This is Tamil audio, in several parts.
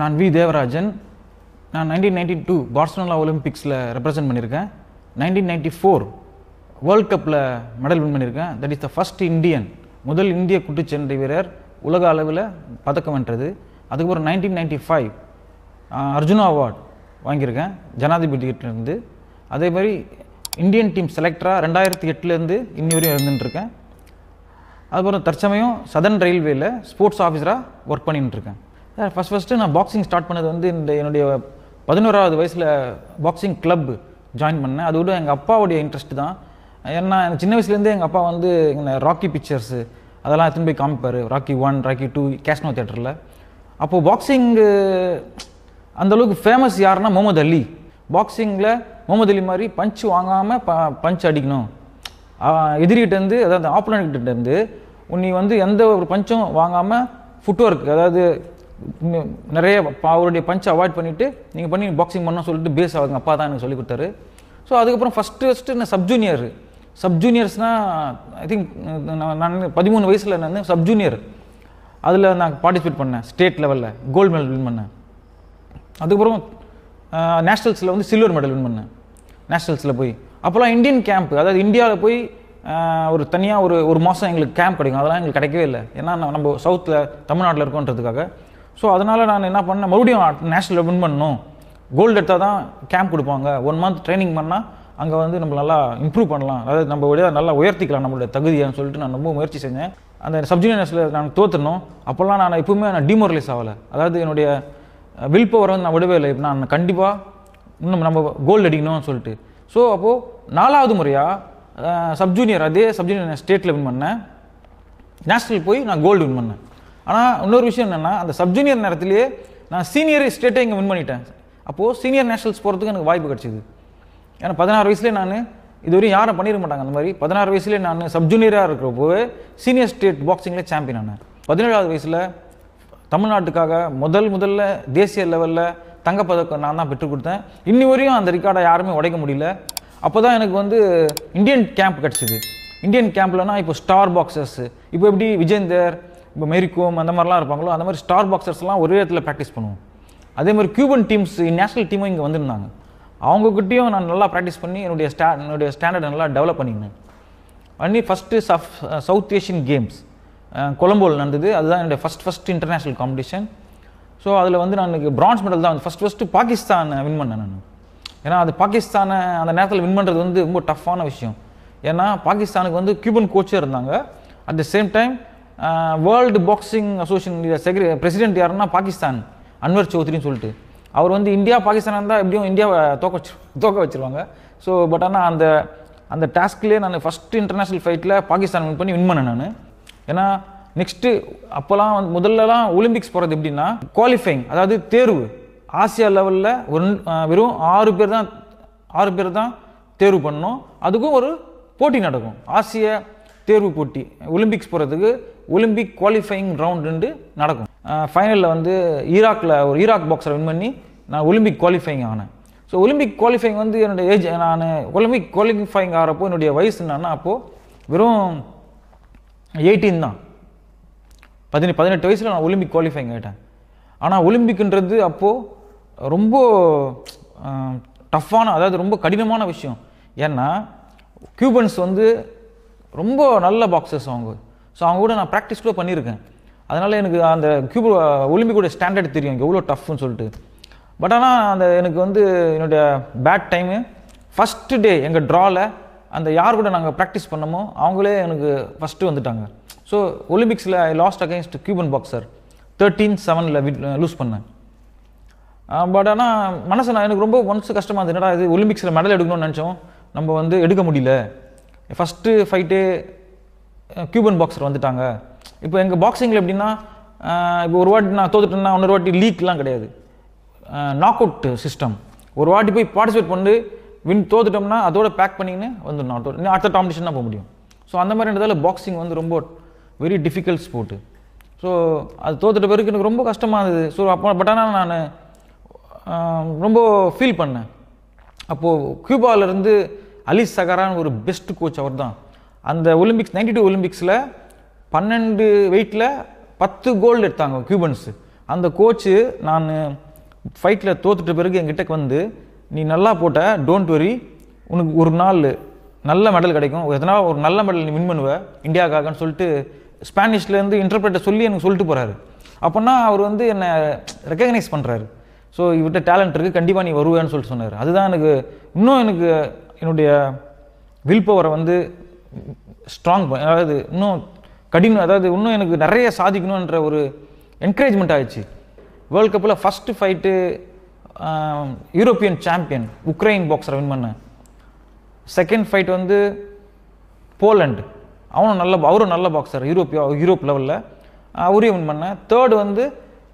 நான் வி தேவராஜன் நான் நைன்டீன் நைன்டி டூ பார்சனோலா ஒலிம்பிக்ஸில் ரெப்ரசன்ட் பண்ணியிருக்கேன் நைன்டீன் நைன்டி ஃபோர் வேர்ல்ட் கப்பில் மெடல் வின் பண்ணியிருக்கேன் that is the first Indian முதல் இந்திய குத்துச்சண்டை வீரர் உலக அளவில் பதக்கம் வென்றது அதுக்கப்புறம் nineteen ninety five Arjuna award வாங்கியிருக்கேன் கிட்டேருந்து அதே மாதிரி இந்தியன் டீம் செலக்டராக ரெண்டாயிரத்தி எட்டுலேருந்து இன்னி வரையும் இருந்துட்டுருக்கேன் அதுக்கப்புறம் தற்சமயம் சதன் ரயில்வேயில் ஸ்போர்ட்ஸ் ஆஃபீஸராக ஒர்க் பண்ணிட்டுருக்கேன் சார் ஃபஸ்ட் ஃபஸ்ட்டு நான் பாக்ஸிங் ஸ்டார்ட் பண்ணது வந்து இந்த என்னுடைய பதினோராவது வயசில் பாக்ஸிங் கிளப் ஜாயின் பண்ணேன் அது விட எங்கள் அப்பாவுடைய இன்ட்ரெஸ்ட் தான் ஏன்னா எனக்கு சின்ன வயசுலேருந்தே எங்கள் அப்பா வந்து எங்கள் ராக்கி பிக்சர்ஸு அதெல்லாம் எத்தனை போய் காமிப்பார் ராக்கி ஒன் ராக்கி டூ கேஷ்னோ தேட்டரில் அப்போது பாக்ஸிங்கு அந்தளவுக்கு ஃபேமஸ் யாருன்னா முகமது அலி பாக்ஸிங்கில் முகமது அலி மாதிரி பஞ்ச் வாங்காமல் ப பஞ்ச் அடிக்கணும் எதிரிகிட்டேருந்து அதாவது ஆப்போனண்ட்கிட்டேருந்து உன்னை வந்து எந்த ஒரு பஞ்சும் வாங்காமல் ஃபுட் ஒர்க் அதாவது நிறைய அவருடைய பஞ்சை அவாய்ட் பண்ணிவிட்டு நீங்கள் பண்ணி பாக்ஸிங் பண்ண சொல்லிட்டு பேஸ் ஆகுங்க அப்பா தான் எனக்கு சொல்லி கொடுத்தாரு ஸோ அதுக்கப்புறம் ஃபஸ்ட்டு ஃபஸ்ட்டு நான் சப்ஜூனியர் சப்ஜூனியர்ஸ்னால் ஐ திங்க் நான் பதிமூணு வயசில் நான் சப்ஜூனியர் அதில் நான் பார்ட்டிசிபேட் பண்ணேன் ஸ்டேட் லெவலில் கோல்டு மெடல் வின் பண்ணேன் அதுக்கப்புறம் நேஷ்னல்ஸில் வந்து சில்வர் மெடல் வின் பண்ணேன் நேஷ்னல்ஸில் போய் அப்போல்லாம் இந்தியன் கேம்ப் அதாவது இந்தியாவில் போய் ஒரு தனியாக ஒரு ஒரு மாதம் எங்களுக்கு கேம்ப் கிடைக்கும் அதெல்லாம் எங்களுக்கு கிடைக்கவே இல்லை ஏன்னா நம்ம சவுத்தில் தமிழ்நாட்டில் இருக்கோன்றதுக்காக ஸோ அதனால் நான் என்ன பண்ணேன் மறுபடியும் நேஷனல் வின் பண்ணணும் கோல்டு எடுத்தால் தான் கேம்ப் கொடுப்பாங்க ஒன் மந்த் ட்ரைனிங் பண்ணால் அங்கே வந்து நம்ம நல்லா இம்ப்ரூவ் பண்ணலாம் அதாவது நம்ம வழியாக நல்லா உயர்த்திக்கலாம் நம்மளுடைய தகுதியான்னு சொல்லிட்டு நான் ரொம்ப முயற்சி செஞ்சேன் அந்த சப்ஜூனியர்ஸில் நான் தோற்றுனோம் அப்போல்லாம் நான் எப்பவுமே நான் டிமோரலைஸ் ஆகலை அதாவது என்னுடைய வில் பவர் வந்து நான் விடவே இல்லை நான் கண்டிப்பாக இன்னும் நம்ம கோல்டு அடிக்கணும்னு சொல்லிட்டு ஸோ அப்போது நாலாவது முறையாக சப்ஜூனியர் அதே சப்ஜூனியர் ஸ்டேட்டில் வின் பண்ணேன் நேஷ்னல் போய் நான் கோல்டு வின் பண்ணேன் ஆனால் இன்னொரு விஷயம் என்னென்னா அந்த சப்ஜூனியர் நேரத்திலேயே நான் சீனியர் ஸ்டேட்டை இங்கே வின் பண்ணிட்டேன் அப்போது சீனியர் நேஷனல்ஸ் போகிறதுக்கு எனக்கு வாய்ப்பு கிடச்சிது ஏன்னா பதினாறு வயசுலேயே நான் இதுவரையும் யாரும் பண்ணிட மாட்டாங்க அந்த மாதிரி பதினாறு வயசுலேயே நான் சப்ஜூனியராக இருக்கிறப்போவே சீனியர் ஸ்டேட் பாக்ஸிங்கில் சாம்பியன் ஆனேன் பதினேழாவது வயசில் தமிழ்நாட்டுக்காக முதல் முதல்ல தேசிய லெவலில் தங்கப்பதக்கம் நான் தான் பெற்றுக் கொடுத்தேன் இன்னி வரையும் அந்த ரெக்கார்டை யாருமே உடைக்க முடியல அப்போ தான் எனக்கு வந்து இந்தியன் கேம்ப் கிடச்சிது இந்தியன் கேம்ப்லனா இப்போ ஸ்டார் பாக்ஸஸ் இப்போ எப்படி விஜேந்தர் இப்போ மேரிகோம் அந்த மாதிரிலாம் இருப்பாங்களோ அந்த மாதிரி ஸ்டார் பாக்ஸர்ஸ்லாம் ஒரே இடத்துல ப்ராக்டிஸ் பண்ணுவோம் அதே மாதிரி கியூபன் டீம்ஸ் நேஷனல் டீமும் இங்கே வந்திருந்தாங்க அவங்கக்கிட்டையும் நான் நல்லா ப்ராக்டிஸ் பண்ணி என்னுடைய ஸ்டா என்னுடைய ஸ்டாண்டர்ட் நல்லா டெவலப் பண்ணியிருந்தேன் பண்ணி first SAF south Asian games கொலம்போவில் நடந்தது அதுதான் என்னுடைய first first international competition so அதில் வந்து நான் பிரான்ஸ் மெடல் தான் ஃபஸ்ட் ஃபஸ்ட்டு பாகிஸ்தானை வின் பண்ணேன் நான் ஏன்னா அது பாகிஸ்தானை அந்த நேரத்தில் வின் பண்ணுறது வந்து ரொம்ப டஃப்பான விஷயம் ஏன்னா பாகிஸ்தானுக்கு வந்து கியூபன் கோச்சே இருந்தாங்க at the same time world boxing association president யாருன்னா பாகிஸ்தான் அன்வர் சௌத்ரின்னு சொல்லிட்டு அவர் வந்து இந்தியா பாகிஸ்தான் இருந்தால் எப்படியும் இந்தியாவை தோக்க வச்சு தோக்க வச்சுருவாங்க ஸோ பட் ஆனால் அந்த அந்த டாஸ்க்லேயே நான் ஃபஸ்ட்டு இன்டர்நேஷ்னல் ஃபைட்டில் பாகிஸ்தான் வின் பண்ணி வின் பண்ணேன் நான் ஏன்னா நெக்ஸ்ட்டு அப்போல்லாம் வந்து முதல்லலாம் ஒலிம்பிக்ஸ் போகிறது எப்படின்னா குவாலிஃபைங் அதாவது தேர்வு ஆசியா லெவலில் ஒரு வெறும் ஆறு பேர் தான் ஆறு பேர் தான் தேர்வு பண்ணோம் அதுக்கும் ஒரு போட்டி நடக்கும் ஆசிய தேர்வு போட்டி ஒலிம்பிக்ஸ் போகிறதுக்கு ஒலிம்பிக் குவாலிஃபைங் ரவுண்டு நடக்கும் ஃபைனலில் வந்து ஈராக்கில் ஒரு ஈராக் பாக்ஸரை வின் பண்ணி நான் ஒலிம்பிக் குவாலிஃபைங் ஆனேன் ஸோ ஒலிம்பிக் குவாலிஃபைங் வந்து என்னுடைய ஏஜ் நான் ஒலிம்பிக் குவாலிஃபைங் ஆகிறப்போ என்னுடைய வயசு என்னன்னா அப்போது வெறும் எயிட்டீன் தான் பதினெட்டு பதினெட்டு வயசில் நான் ஒலிம்பிக் குவாலிஃபைங் ஆகிட்டேன் ஆனால் ஒலிம்பிக்ன்றது அப்போது ரொம்ப டஃப்பான அதாவது ரொம்ப கடினமான விஷயம் ஏன்னா கியூபன்ஸ் வந்து ரொம்ப நல்ல பாக்ஸர்ஸ் அவங்க ஸோ அவங்க கூட நான் ப்ராக்டிஸ் கூட பண்ணியிருக்கேன் அதனால் எனக்கு அந்த கியூப் ஒலிம்பிக்கோட ஸ்டாண்டர்ட் தெரியும் இங்கே எவ்வளோ டஃப்னு சொல்லிட்டு பட் ஆனால் அந்த எனக்கு வந்து என்னுடைய பேட் டைமு ஃபஸ்ட்டு டே எங்கள் ட்ராவில் அந்த யார் கூட நாங்கள் ப்ராக்டிஸ் பண்ணமோ அவங்களே எனக்கு ஃபஸ்ட்டு வந்துட்டாங்க ஸோ ஒலிம்பிக்ஸில் I lost against Cuban boxer thirteen செவனில் லூஸ் பண்ணேன் பட் ஆனால் மனசு நான் எனக்கு ரொம்ப மனசு கஷ்டமாக இருந்தது என்னடா இது ஒலிம்பிக்ஸில் மெடல் எடுக்கணும்னு நினச்சோம் நம்ம வந்து எடுக்க முடியல ஃபஸ்ட்டு ஃபைட்டே கியூபன் பாக்ஸர் வந்துட்டாங்க இப்போ எங்கள் பாக்ஸிங்கில் எப்படின்னா இப்போ ஒரு வாட்டி நான் தோத்துட்டேன்னா இன்னொரு வாட்டி லீக்லாம் கிடையாது நாக் அவுட் சிஸ்டம் ஒரு வாட்டி போய் பார்ட்டிசிபேட் பண்ணி வின் தோத்துட்டோம்னா அதோட பேக் பண்ணிங்கன்னு வந்துடணும் நான் அடுத்த காம்படிஷன் தான் போக முடியும் ஸோ அந்த மாதிரி இடத்துல பாக்ஸிங் வந்து ரொம்ப வெரி டிஃபிகல்ட் ஸ்போர்ட்டு ஸோ அது தோத்துட்ட பிறகு எனக்கு ரொம்ப கஷ்டமாக இருந்தது ஸோ அப்போ பட் ஆனால் நான் ரொம்ப ஃபீல் பண்ணேன் அப்போது கியூபாவிலேருந்து அலிஸ் சகாரான்னு ஒரு பெஸ்ட் கோச் அவர் தான் அந்த ஒலிம்பிக்ஸ் நைன்டி டூ ஒலிம்பிக்ஸில் பன்னெண்டு வெயிட்டில் பத்து கோல்டு எடுத்தாங்க கியூபன்ஸு அந்த கோச்சு நான் ஃபைட்டில் தோத்துட்ட பிறகு என்கிட்ட வந்து நீ நல்லா போட்ட டோன்ட் வரி உனக்கு ஒரு நாள் நல்ல மெடல் கிடைக்கும் எதனால் ஒரு நல்ல மெடல் நீ வின் பண்ணுவ இந்தியாவுக்காகன்னு சொல்லிட்டு ஸ்பானிஷ்லேருந்து இன்டர்பிரேட்டர் சொல்லி எனக்கு சொல்லிட்டு போகிறாரு அப்போனா அவர் வந்து என்னை ரெக்கக்னைஸ் பண்ணுறாரு ஸோ இவர்கிட்ட டேலண்ட் இருக்குது கண்டிப்பாக நீ வருவேன்னு சொல்லிட்டு சொன்னார் அதுதான் எனக்கு இன்னும் எனக்கு என்னுடைய வில் பவரை வந்து ஸ்ட்ராங் அதாவது இன்னும் கடினம் அதாவது இன்னும் எனக்கு நிறைய சாதிக்கணுன்ற ஒரு என்கரேஜ்மெண்ட் ஆகிடுச்சு வேர்ல்டு கப்பில் first fight European champion Ukraine பாக்ஸரை வின் பண்ணேன் செகண்ட் ஃபைட் வந்து போலண்டு அவனும் நல்ல அவரும் நல்ல பாக்ஸர் யூரோப்பியா யூரோப் லெவலில் அவரையும் வின் பண்ணேன் தேர்டு வந்து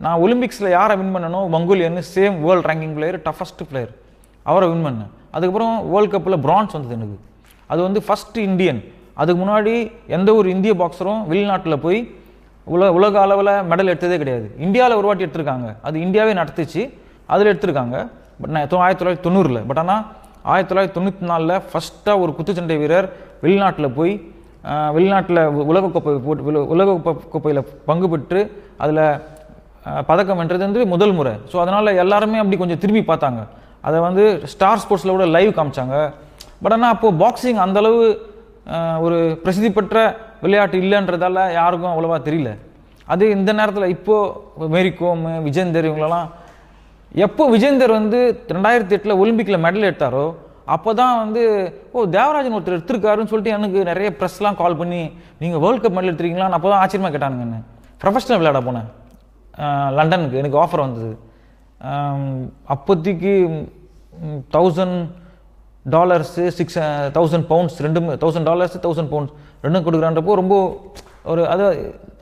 நான் ஒலிம்பிக்ஸில் யாரை வின் பண்ணணும் மங்கோலியன்னு same world ranking player toughest player அவரை வின் பண்ணேன் அதுக்கப்புறம் வேர்ல்டு கப்பில் பிரான்ஸ் வந்தது எனக்கு அது வந்து ஃபஸ்ட் இந்தியன் அதுக்கு முன்னாடி எந்த ஒரு இந்திய பாக்ஸரும் வெளிநாட்டில் போய் உல உலக அளவில் மெடல் எடுத்ததே கிடையாது இந்தியாவில் ஒரு வாட்டி எடுத்திருக்காங்க அது இந்தியாவே நடத்துச்சு அதில் எடுத்திருக்காங்க பட் நான் ஆயிரத்தி தொள்ளாயிரத்தி தொண்ணூறில் பட் ஆனால் ஆயிரத்தி தொள்ளாயிரத்தி தொண்ணூற்றி நாலில் ஃபஸ்ட்டாக ஒரு குத்துச்சண்டை வீரர் வெளிநாட்டில் போய் வெளிநாட்டில் உலகக்கோப்பை போட்டு உலக கோப்பையில் பங்கு பெற்று அதில் பதக்கம் வென்றது வந்து முதல் முறை ஸோ அதனால் எல்லாருமே அப்படி கொஞ்சம் திரும்பி பார்த்தாங்க அதை வந்து ஸ்டார் ஸ்போர்ட்ஸில் கூட லைவ் காமிச்சாங்க பட் ஆனால் அப்போது பாக்ஸிங் அந்தளவு ஒரு பிரசித்தி பெற்ற விளையாட்டு இல்லைன்றதால யாருக்கும் அவ்வளோவா தெரியல அது இந்த நேரத்தில் இப்போது மேரிகோம் விஜேந்தர் இவங்களெல்லாம் எப்போ விஜேந்தர் வந்து ரெண்டாயிரத்தி எட்டில் ஒலிம்பிக்கில் மெடல் எடுத்தாரோ அப்போ தான் வந்து ஓ தேவராஜன் ஒருத்தர் எடுத்திருக்காருன்னு சொல்லிட்டு எனக்கு நிறைய ப்ரெஸ்லாம் கால் பண்ணி நீங்கள் வேர்ல்டு கப் மெடல் எடுத்துருக்கீங்களான்னு அப்போ தான் ஆச்சரியமாக கேட்டானுங்கன்னு ப்ரொஃபஷனல் விளையாட போனேன் லண்டனுக்கு எனக்கு ஆஃபர் வந்தது அப்போதைக்கு thousand dollars six thousand pounds ரெண்டும் தௌசண்ட் டாலர்ஸ் தௌசண்ட் பவுண்ட்ஸ் ரெண்டும் கொடுக்குறான்றப்போ ரொம்ப ஒரு அது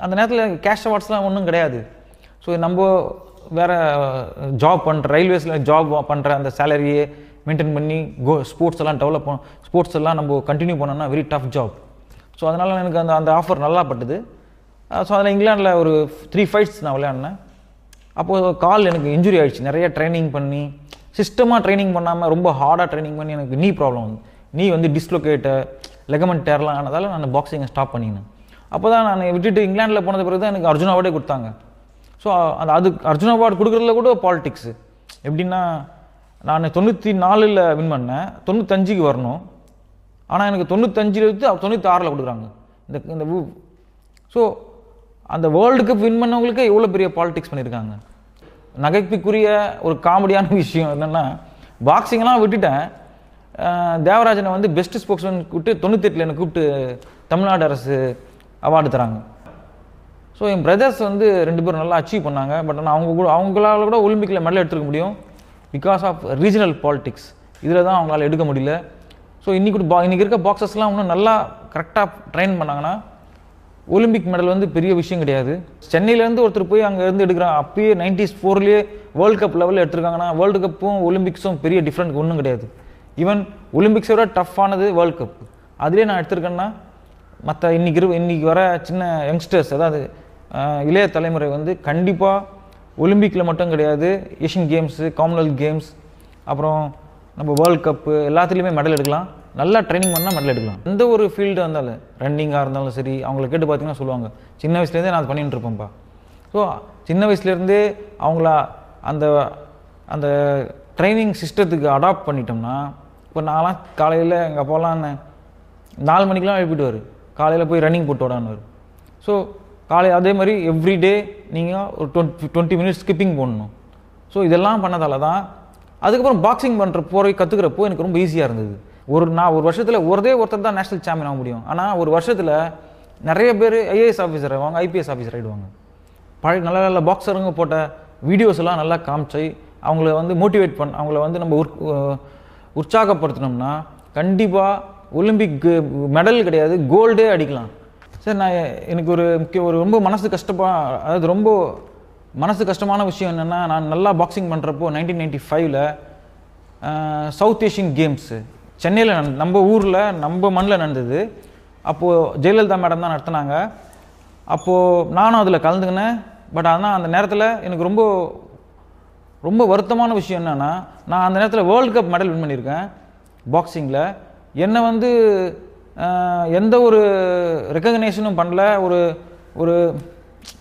அந்த நேரத்தில் கேஷ் அவார்ட்ஸ்லாம் ஒன்றும் கிடையாது ஸோ நம்ம வேறு ஜாப் uh, பண்ணுற ரயில்வேஸில் ஜாப் பண்ணுற அந்த சேலரியே மெயின்டைன் பண்ணி கோ ஸ்போர்ட்ஸ் எல்லாம் டெவலப் பண்ண ஸ்போர்ட்ஸ் எல்லாம் நம்ம கண்டினியூ பண்ணோம்னா வெரி டஃப் ஜாப் ஸோ அதனால் எனக்கு அந்த அந்த ஆஃபர் நல்லா பட்டுது ஸோ uh, அதில் இங்கிலாண்டில் ஒரு த்ரீ ஃபைட்ஸ் நான் விளையாடினேன் அப்போது கால் எனக்கு இன்ஜுரி ஆகிடுச்சு நிறைய ட்ரைனிங் பண்ணி சிஸ்டமாக ட்ரைனிங் பண்ணாமல் ரொம்ப ஹார்டாக ட்ரைனிங் பண்ணி எனக்கு நீ ப்ராப்ளம் வந்து நீ வந்து டிஸ்லொகேட்டு லெகமெண்ட் டேர்லாம் ஆனதால் நான் பாக்ஸிங்கை ஸ்டாப் பண்ணினேன் அப்போ தான் நான் விட்டுட்டு இங்கிலாண்டில் போனது பிறகு தான் எனக்கு அர்ஜுன் அவார்டே கொடுத்தாங்க ஸோ அந்த அது அர்ஜுன் அவார்டு கொடுக்குறதுல கூட பாலிடிக்ஸு எப்படின்னா நான் தொண்ணூற்றி நாலில் வின் பண்ணேன் தொண்ணூத்தஞ்சுக்கு வரணும் ஆனால் எனக்கு தொண்ணூத்தஞ்சில் அவர் தொண்ணூற்றி ஆறில் கொடுக்குறாங்க இந்த இந்த ஸோ அந்த வேர்ல்டு கப் வின் பண்ணவங்களுக்கு எவ்வளோ பெரிய பாலிடிக்ஸ் பண்ணியிருக்காங்க நகைப்புக்குரிய ஒரு காமெடியான விஷயம் என்னென்னா பாக்ஸிங்லாம் விட்டுட்டேன் தேவராஜனை வந்து பெஸ்ட் ஸ்போக்ஸ்மேன் கூப்பிட்டு தொண்ணூத்தெட்டில் என்னை கூப்பிட்டு தமிழ்நாடு அரசு அவார்டு தராங்க ஸோ என் பிரதர்ஸ் வந்து ரெண்டு பேரும் நல்லா அச்சீவ் பண்ணாங்க பட் ஆனால் அவங்க கூட அவங்களால கூட ஒலிம்பிக்கில் மெடல் எடுத்துருக்க முடியும் பிகாஸ் ஆஃப் ரீஜனல் பாலிடிக்ஸ் இதில் தான் அவங்களால எடுக்க முடியல ஸோ இன்றைக்கி பா இன்றைக்கி இருக்க பாக்ஸஸ்லாம் இன்னும் நல்லா கரெக்டாக ட்ரெயின் பண்ணாங்கன்னா ஒலிம்பிக் மெடல் வந்து பெரிய விஷயம் கிடையாது சென்னையிலேருந்து ஒருத்தர் போய் அங்கே இருந்து எடுக்கிறாங்க அப்பயே நைன்டிஸ் ஃபோர்லேயே வேர்ல்டு கப் லெவலில் எடுத்திருக்காங்கன்னா வேர்ல்டு கப்பும் ஒலிம்பிக்ஸும் பெரிய டிஃப்ரெண்ட் ஒன்றும் கிடையாது ஈவன் ஒலிம்பிக்ஸை விட டஃப்பானது வேர்ல்டு கப் அதிலே நான் எடுத்திருக்கேன்னா மற்ற இன்றைக்கி இரு இன்றைக்கி வர சின்ன யங்ஸ்டர்ஸ் அதாவது இளைய தலைமுறை வந்து கண்டிப்பாக ஒலிம்பிக்கில் மட்டும் கிடையாது ஏஷியன் கேம்ஸு காமன்வெல்த் கேம்ஸ் அப்புறம் நம்ம வேர்ல்டு கப்பு எல்லாத்துலேயுமே மெடல் எடுக்கலாம் நல்லா ட்ரைனிங் பண்ணால் மெடல் எடுக்கலாம் எந்த ஒரு ஃபீல்டாக இருந்தாலும் ரன்னிங்காக இருந்தாலும் சரி அவங்கள கேட்டு பார்த்தீங்கன்னா சொல்லுவாங்க சின்ன வயசுலேருந்தே நான் பண்ணிகிட்டு இருப்பேன்ப்பா ஸோ சின்ன வயசுலேருந்தே அவங்கள அந்த அந்த ட்ரைனிங் சிஸ்டத்துக்கு அடாப்ட் பண்ணிட்டோம்னா இப்போ நான்லாம் காலையில் எங்கள் அப்பாலாம் நாலு மணிக்கெலாம் வரும் காலையில் போய் ரன்னிங் போட்டு விடான்னு ஸோ காலை அதே மாதிரி எவ்ரி டே நீங்கள் ஒரு டுவெண்ட்டி டுவெண்ட்டி மினிட்ஸ் ஸ்கிப்பிங் போடணும் ஸோ இதெல்லாம் பண்ணதால தான் அதுக்கப்புறம் பாக்ஸிங் பண்ணுற போகிற கற்றுக்கிறப்போ எனக்கு ரொம்ப ஈஸியாக இருந்தது ஒரு நான் ஒரு வருஷத்தில் ஒரே ஒருத்தர் தான் நேஷனல் சாம்பியன் ஆக முடியும் ஆனால் ஒரு வருஷத்தில் நிறைய பேர் ஐஏஎஸ் ஆஃபீஸர் ஆவாங்க ஐபிஎஸ் ஆஃபீஸர் ஆகிடுவாங்க பழைய நல்ல நல்ல பாக்ஸருங்க போட்ட வீடியோஸ்லாம் நல்லா காமிச்சு அவங்கள வந்து மோட்டிவேட் பண்ண அவங்கள வந்து நம்ம உற் உற்சாகப்படுத்தினோம்னா கண்டிப்பாக ஒலிம்பிக் மெடல் கிடையாது கோல்டே அடிக்கலாம் சார் நான் எனக்கு ஒரு முக்கிய ஒரு ரொம்ப மனசு கஷ்டமாக அதாவது ரொம்ப மனசு கஷ்டமான விஷயம் என்னென்னா நான் நல்லா பாக்ஸிங் பண்ணுறப்போ நைன்டீன் நைன்டி ஃபைவ்ல சவுத் ஏஷியன் கேம்ஸு சென்னையில் நடந்து நம்ம ஊரில் நம்ம மண்ணில் நடந்தது அப்போது ஜெயலலிதா மேடம் தான் நடத்தினாங்க அப்போது நானும் அதில் கலந்துக்கினேன் பட் ஆனால் அந்த நேரத்தில் எனக்கு ரொம்ப ரொம்ப வருத்தமான விஷயம் என்னென்னா நான் அந்த நேரத்தில் வேர்ல்டு கப் மெடல் வின் பண்ணியிருக்கேன் பாக்ஸிங்கில் என்னை வந்து எந்த ஒரு ரெக்கக்னேஷனும் பண்ணல ஒரு ஒரு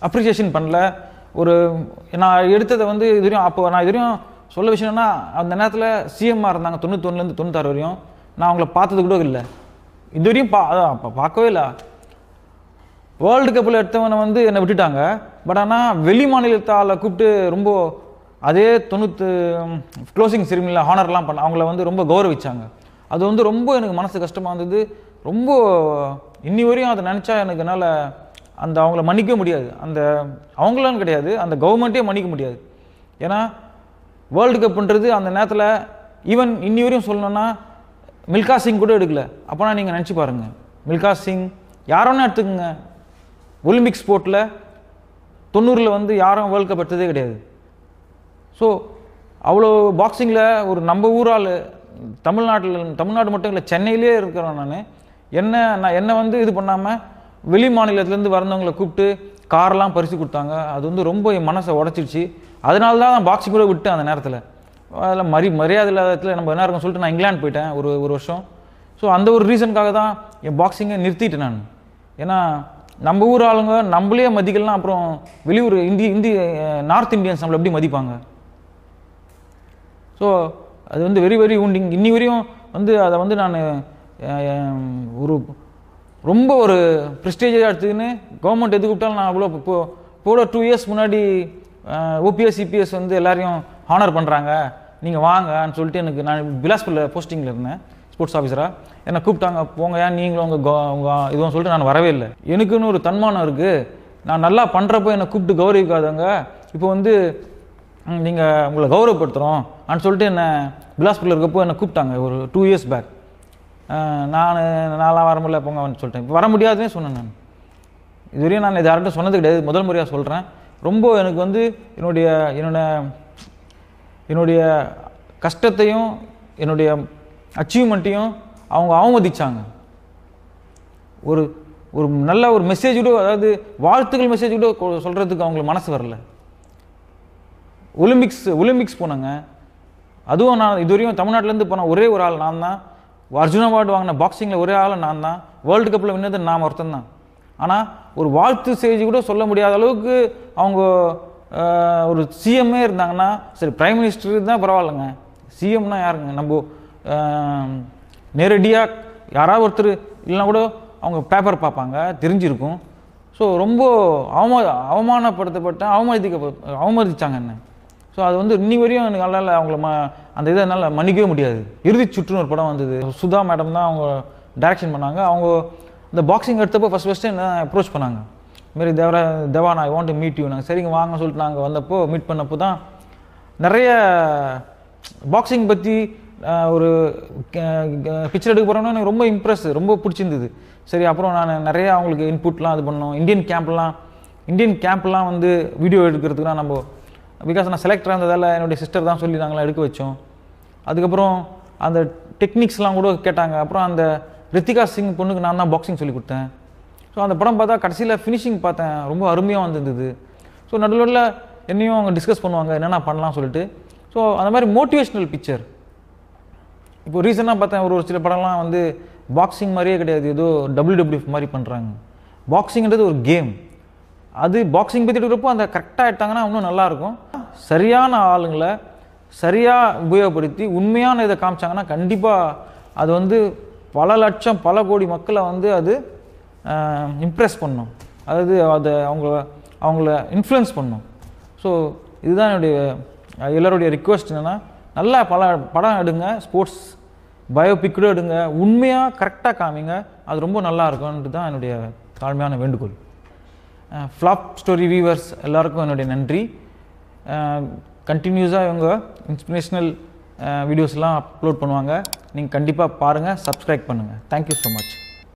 அப்ரிசியேஷன் பண்ணல ஒரு நான் எடுத்ததை வந்து இதுவரையும் அப்போ நான் இதுவரையும் சொல்ல விஷயம்னா அந்த நேரத்தில் சிஎம்மாக இருந்தாங்க தொண்ணூத்தொன்னுலேருந்து தொண்ணூத்தாறு வரையும் நான் அவங்கள பார்த்தது கூட இல்லை இது வரையும் பா பார்க்கவே இல்லை வேர்ல்டு கப்பில் எடுத்தவனை வந்து என்னை விட்டுட்டாங்க பட் ஆனால் வெளி மாநிலத்தால் கூப்பிட்டு ரொம்ப அதே தொண்ணூற்று க்ளோசிங் சிறுமியில் ஹானர்லாம் பண்ண அவங்கள வந்து ரொம்ப கௌரவிச்சாங்க அது வந்து ரொம்ப எனக்கு மனசு கஷ்டமாக இருந்தது ரொம்ப இன்னி வரையும் அதை நினச்சா எனக்கு என்னால் அந்த அவங்கள மன்னிக்க முடியாது அந்த அவங்களான்னு கிடையாது அந்த கவர்மெண்ட்டே மன்னிக்க முடியாது ஏன்னா வேர்ல்டு கப்புன்றது அந்த நேரத்தில் ஈவன் இன்னி வரையும் சொல்லணும்னா மில்கா சிங் கூட எடுக்கல அப்போனா நீங்கள் நினச்சி பாருங்கள் மில்கா சிங் யாரோன்னா எடுத்துக்கோங்க ஒலிம்பிக் ஸ்போர்ட்டில் தொண்ணூறில் வந்து யாரும் வேர்ல்டு கப் எடுத்ததே கிடையாது ஸோ அவ்வளோ பாக்ஸிங்கில் ஒரு நம்ம ஊரால் தமிழ்நாட்டில் தமிழ்நாடு மட்டும் இல்லை சென்னையிலே இருக்கிறேன் நான் என்ன நான் என்னை வந்து இது பண்ணாமல் வெளி மாநிலத்துலேருந்து வரந்தவங்களை கூப்பிட்டு கார்லாம் பரிசு கொடுத்தாங்க அது வந்து ரொம்ப என் மனசை உடச்சிடுச்சு அதனால தான் நான் பாக்ஸிங் கூட விட்டேன் அந்த நேரத்தில் அதில் மரி மரியாதை இல்லாத இடத்துல நம்ம என்ன இருக்கும் சொல்லிட்டு நான் இங்கிலாந்து போயிட்டேன் ஒரு ஒரு வருஷம் ஸோ அந்த ஒரு ரீசனுக்காக தான் என் பாக்ஸிங்கை நிறுத்திட்டேன் நான் ஏன்னா நம்ம ஊர் ஆளுங்க நம்மளே மதிக்கலாம் அப்புறம் வெளியூர் இந்தி இந்தி நார்த் இந்தியன்ஸ் நம்மளை எப்படி மதிப்பாங்க ஸோ அது வந்து வெரி வெரி உண்டிங் இன்னி வரையும் வந்து அதை வந்து நான் ஒரு ரொம்ப ஒரு ப்ரெஸ்டேஜாக எடுத்துக்கின்னு கவர்மெண்ட் எது கூப்பிட்டாலும் நான் அவ்வளோ இப்போ போட டூ இயர்ஸ் முன்னாடி ஓபிஎஸ் சிபிஎஸ் e வந்து எல்லாரையும் ஹானர் பண்ணுறாங்க நீங்கள் வாங்கன்னு சொல்லிட்டு எனக்கு நான் பிலாஸ்பூரில் போஸ்டிங்கில் இருந்தேன் ஸ்போர்ட்ஸ் ஆஃபீஸராக என்னை கூப்பிட்டாங்க போங்க ஏன் நீங்களும் உங்கள் உங்கள் இதுவும் சொல்லிட்டு நான் வரவே இல்லை எனக்குன்னு ஒரு தன்மானம் இருக்குது நான் நல்லா பண்ணுறப்போ என்னை கூப்பிட்டு கௌரவிக்காதவங்க இப்போ வந்து நீங்கள் உங்களை கௌரவப்படுத்துகிறோம் அப்படின்னு சொல்லிட்டு என்னை பிலாஸ்பூரில் இருக்கப்போ என்னை கூப்பிட்டாங்க ஒரு டூ இயர்ஸ் பேக் நான் நாளாக வர முடியல போங்க சொல்லிட்டேன் இப்போ வர முடியாதுன்னு சொன்னேன் நான் இதுவரையும் நான் இது யார்கிட்ட சொன்னது கிடையாது முதல் முறையாக சொல்கிறேன் ரொம்ப எனக்கு வந்து என்னுடைய என்னோட என்னுடைய கஷ்டத்தையும் என்னுடைய அச்சீவ்மெண்ட்டையும் அவங்க அவமதித்தாங்க ஒரு ஒரு நல்ல ஒரு மெசேஜ் கூட அதாவது வாழ்த்துக்கள் மெசேஜ் கூட சொல்கிறதுக்கு அவங்களுக்கு மனசு வரல ஒலிம்பிக்ஸ் ஒலிம்பிக்ஸ் போனாங்க அதுவும் நான் இதுவரையும் தமிழ்நாட்டிலேருந்து போன ஒரே ஒரு ஆள் நான் தான் அர்ஜுன் அவார்டு வாங்கின பாக்ஸிங்கில் ஒரே ஆள் நான் தான் வேர்ல்டு கப்பில் வின்னது நான் ஒருத்தன் தான் ஆனால் ஒரு வாழ்த்து செய்தி கூட சொல்ல முடியாத அளவுக்கு அவங்க ஒரு சிஎம்மே இருந்தாங்கன்னா சரி பிரைம் மினிஸ்டர் தான் பரவாயில்லைங்க சிஎம்னா யாருங்க நம்ம நேரடியாக யாராவது ஒருத்தர் இல்லைனா கூட அவங்க பேப்பர் பார்ப்பாங்க தெரிஞ்சிருக்கும் ஸோ ரொம்ப அவமா அவமானப்படுத்தப்பட்ட அவமதிக்க அவமதித்தாங்க என்ன ஸோ அது வந்து இன்னி வரையும் எனக்கு நல்லா அவங்கள ம அந்த இதை என்னால் மன்னிக்கவே முடியாது இறுதி சுற்றுன்னு ஒரு படம் வந்தது சுதா மேடம் தான் அவங்க டைரக்ஷன் பண்ணாங்க அவங்க இந்த பாக்ஸிங் எடுத்தப்போ ஃபஸ்ட் ஃபஸ்ட்டு என்ன அப்ரோச் பண்ணாங்க இதுமாரி தேவரா தேவா நான் I want to meet you நாங்கள் சரிங்க வாங்க சொல்லிட்டு நாங்கள் வந்தப்போ மீட் பண்ணப்போ தான் நிறைய பாக்ஸிங் பற்றி ஒரு பிக்சர் எடுக்க போகிறோம்னா எனக்கு ரொம்ப இம்ப்ரெஸ் ரொம்ப பிடிச்சிருந்தது சரி அப்புறம் நான் நிறையா அவங்களுக்கு இன்புட்லாம் இது பண்ணோம் இந்தியன் கேம்ப்லாம் இந்தியன் கேம்ப்லாம் வந்து வீடியோ எடுக்கிறதுக்குலாம் நம்ம பிகாஸ் நான் செலக்ட் ஆனதால் என்னுடைய சிஸ்டர் தான் சொல்லி நாங்களாம் எடுக்க வச்சோம் அதுக்கப்புறம் அந்த டெக்னிக்ஸ்லாம் கூட கேட்டாங்க அப்புறம் அந்த ரித்திகா சிங் பொண்ணுக்கு நான் தான் பாக்ஸிங் சொல்லி கொடுத்தேன் ஸோ அந்த படம் பார்த்தா கடைசியில் ஃபினிஷிங் பார்த்தேன் ரொம்ப அருமையாக வந்துருந்தது ஸோ நடுவில் என்னையும் அவங்க டிஸ்கஸ் பண்ணுவாங்க என்னென்ன பண்ணலாம் சொல்லிட்டு ஸோ அந்த மாதிரி மோட்டிவேஷ்னல் பிக்சர் இப்போ ரீசெண்டாக பார்த்தேன் ஒரு ஒரு சில படம்லாம் வந்து பாக்ஸிங் மாதிரியே கிடையாது ஏதோ டபிள்யூ டபிள்யூஎஃப் மாதிரி பண்ணுறாங்க பாக்ஸிங்கிறது ஒரு கேம் அது பாக்ஸிங் பற்றி அந்த கரெக்டாக எடுத்தாங்கன்னா இன்னும் நல்லாயிருக்கும் சரியான ஆளுங்களை சரியாக உபயோகப்படுத்தி உண்மையான இதை காமிச்சாங்கன்னா கண்டிப்பாக அது வந்து பல லட்சம் பல கோடி மக்களை வந்து அது இம்ப்ரெஸ் பண்ணும் அதாவது அதை அவங்கள அவங்கள இன்ஃப்ளூயன்ஸ் பண்ணும் ஸோ இதுதான் என்னுடைய எல்லோருடைய ரிக்வெஸ்ட் என்னென்னா நல்லா பல படம் எடுங்க ஸ்போர்ட்ஸ் பயோபிக்கூட எடுங்க உண்மையாக கரெக்டாக காமிங்க அது ரொம்ப நல்லா இருக்கும்ன்ட்டு தான் என்னுடைய தாழ்மையான வேண்டுகோள் ஃப்ளாப் ஸ்டோரி வீவர்ஸ் எல்லாருக்கும் என்னுடைய நன்றி கண்டினியூஸாக இவங்க இன்ஸ்பிரேஷ்னல் வீடியோஸ்லாம் அப்லோட் பண்ணுவாங்க நீங்கள் கண்டிப்பாக பாருங்கள் சப்ஸ்கிரைப் பண்ணுங்கள் தேங்க்யூ ஸோ மச்